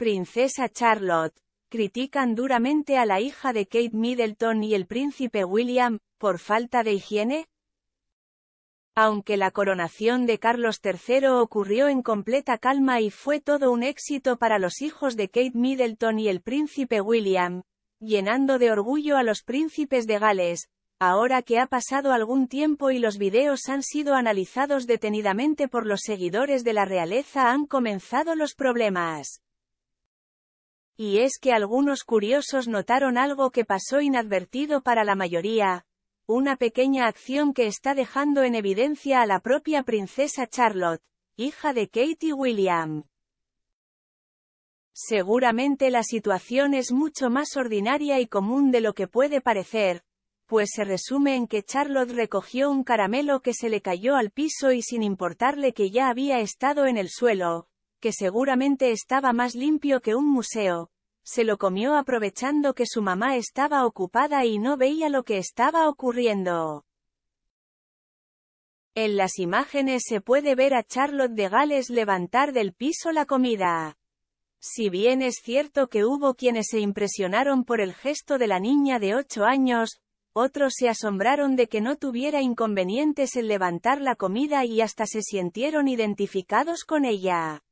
princesa Charlotte, critican duramente a la hija de Kate Middleton y el príncipe William, por falta de higiene? Aunque la coronación de Carlos III ocurrió en completa calma y fue todo un éxito para los hijos de Kate Middleton y el príncipe William, llenando de orgullo a los príncipes de Gales, ahora que ha pasado algún tiempo y los videos han sido analizados detenidamente por los seguidores de la realeza han comenzado los problemas. Y es que algunos curiosos notaron algo que pasó inadvertido para la mayoría, una pequeña acción que está dejando en evidencia a la propia princesa Charlotte, hija de Katie William. Seguramente la situación es mucho más ordinaria y común de lo que puede parecer, pues se resume en que Charlotte recogió un caramelo que se le cayó al piso y sin importarle que ya había estado en el suelo, que seguramente estaba más limpio que un museo, se lo comió aprovechando que su mamá estaba ocupada y no veía lo que estaba ocurriendo. En las imágenes se puede ver a Charlotte de Gales levantar del piso la comida. Si bien es cierto que hubo quienes se impresionaron por el gesto de la niña de 8 años, otros se asombraron de que no tuviera inconvenientes en levantar la comida y hasta se sintieron identificados con ella.